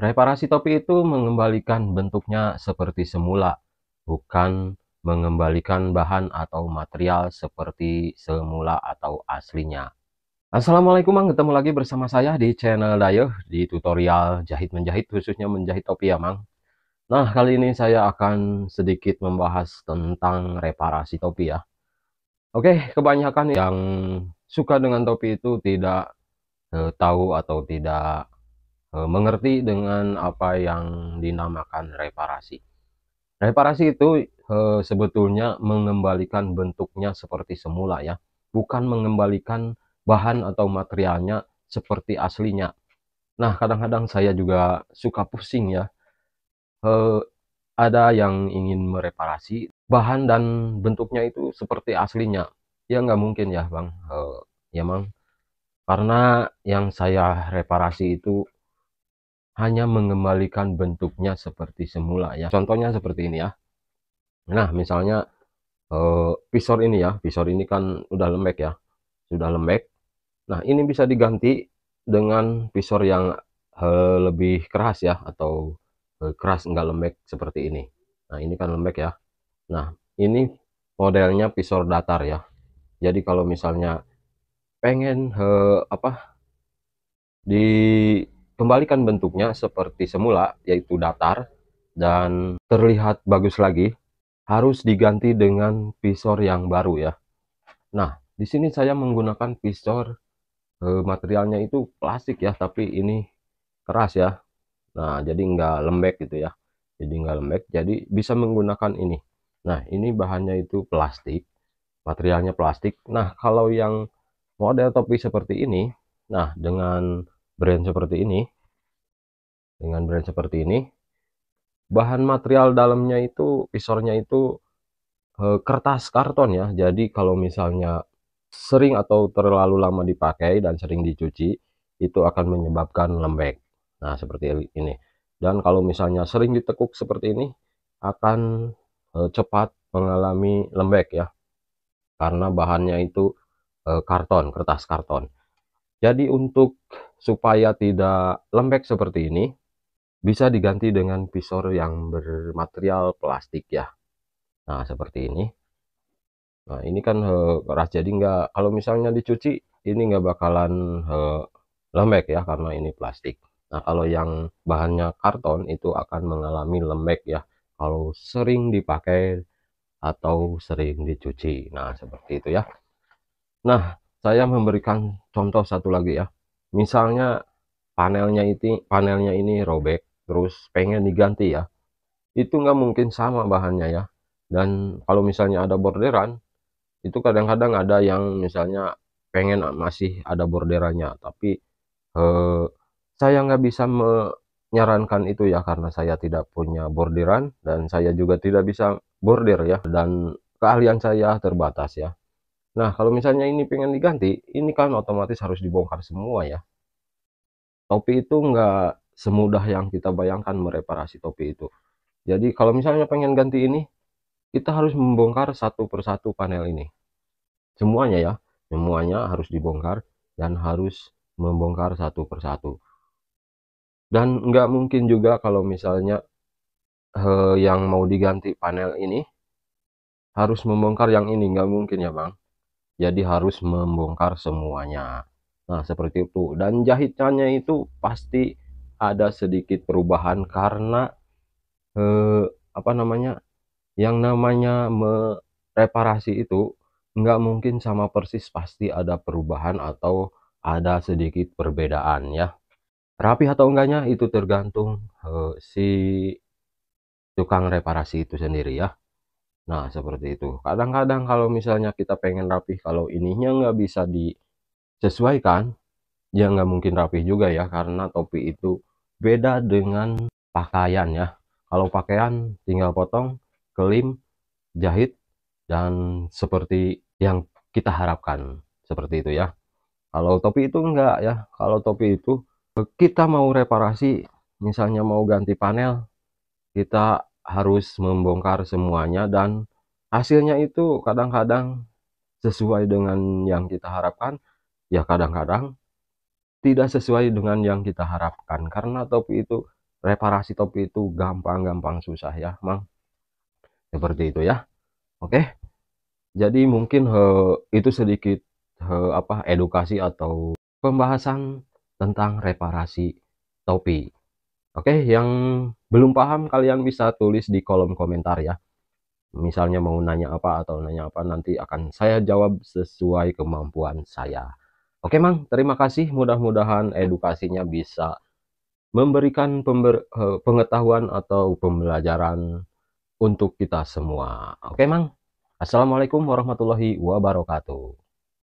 Reparasi topi itu mengembalikan bentuknya seperti semula, bukan mengembalikan bahan atau material seperti semula atau aslinya. Assalamualaikum, Mang. Ketemu lagi bersama saya di channel Dayeh di tutorial jahit menjahit khususnya menjahit topi ya, Mang. Nah, kali ini saya akan sedikit membahas tentang reparasi topi ya. Oke, kebanyakan yang suka dengan topi itu tidak eh, tahu atau tidak Eh, mengerti dengan apa yang dinamakan reparasi. Reparasi itu eh, sebetulnya mengembalikan bentuknya seperti semula ya, bukan mengembalikan bahan atau materialnya seperti aslinya. Nah, kadang-kadang saya juga suka pusing ya. Eh, ada yang ingin mereparasi bahan dan bentuknya itu seperti aslinya. Ya nggak mungkin ya, Bang. ya, Bang. Karena yang saya reparasi itu hanya mengembalikan bentuknya seperti semula ya contohnya seperti ini ya nah misalnya eh, visor ini ya visor ini kan udah lembek ya sudah lembek nah ini bisa diganti dengan visor yang eh, lebih keras ya atau eh, keras enggak lembek seperti ini nah ini kan lembek ya nah ini modelnya visor datar ya jadi kalau misalnya pengen he, eh, apa di kembalikan bentuknya seperti semula yaitu datar dan terlihat bagus lagi harus diganti dengan visor yang baru ya nah di sini saya menggunakan visor eh, materialnya itu plastik ya tapi ini keras ya nah jadi nggak lembek gitu ya jadi nggak lembek jadi bisa menggunakan ini nah ini bahannya itu plastik materialnya plastik nah kalau yang model topi seperti ini nah dengan brand seperti ini dengan brand seperti ini bahan material dalamnya itu visornya itu e, kertas karton ya jadi kalau misalnya sering atau terlalu lama dipakai dan sering dicuci itu akan menyebabkan lembek nah seperti ini dan kalau misalnya sering ditekuk seperti ini akan e, cepat mengalami lembek ya karena bahannya itu e, karton kertas karton jadi untuk supaya tidak lembek seperti ini, bisa diganti dengan visor yang bermaterial plastik ya. Nah, seperti ini. Nah, ini kan he, eh, keras jadi nggak, kalau misalnya dicuci, ini nggak bakalan he, eh, lembek ya, karena ini plastik. Nah, kalau yang bahannya karton itu akan mengalami lembek ya, kalau sering dipakai atau sering dicuci. Nah, seperti itu ya. Nah, saya memberikan contoh satu lagi ya misalnya panelnya ini panelnya ini robek terus pengen diganti ya itu nggak mungkin sama bahannya ya dan kalau misalnya ada borderan itu kadang-kadang ada yang misalnya pengen masih ada borderannya tapi eh, saya nggak bisa menyarankan itu ya karena saya tidak punya borderan dan saya juga tidak bisa border ya dan keahlian saya terbatas ya Nah, kalau misalnya ini pengen diganti, ini kan otomatis harus dibongkar semua ya. Topi itu nggak semudah yang kita bayangkan mereparasi topi itu. Jadi kalau misalnya pengen ganti ini, kita harus membongkar satu persatu panel ini. Semuanya ya, semuanya harus dibongkar dan harus membongkar satu persatu. Dan nggak mungkin juga kalau misalnya eh, yang mau diganti panel ini harus membongkar yang ini, nggak mungkin ya bang jadi harus membongkar semuanya nah seperti itu dan jahitannya itu pasti ada sedikit perubahan karena eh, apa namanya yang namanya mereparasi itu nggak mungkin sama persis pasti ada perubahan atau ada sedikit perbedaan ya rapi atau enggaknya itu tergantung eh, si tukang reparasi itu sendiri ya Nah, seperti itu. Kadang-kadang kalau misalnya kita pengen rapih, kalau ininya nggak bisa disesuaikan, ya nggak mungkin rapih juga ya, karena topi itu beda dengan pakaian ya. Kalau pakaian tinggal potong, kelim, jahit, dan seperti yang kita harapkan. Seperti itu ya. Kalau topi itu enggak ya. Kalau topi itu kita mau reparasi, misalnya mau ganti panel, kita harus membongkar semuanya dan hasilnya itu kadang-kadang sesuai dengan yang kita harapkan ya kadang-kadang tidak sesuai dengan yang kita harapkan karena topi itu reparasi topi itu gampang-gampang susah ya mang seperti itu ya oke jadi mungkin he, itu sedikit he, apa edukasi atau pembahasan tentang reparasi topi Oke, yang belum paham kalian bisa tulis di kolom komentar ya. Misalnya mau nanya apa atau nanya apa nanti akan saya jawab sesuai kemampuan saya. Oke Mang, terima kasih. Mudah-mudahan edukasinya bisa memberikan pember, eh, pengetahuan atau pembelajaran untuk kita semua. Oke Mang, Assalamualaikum warahmatullahi wabarakatuh.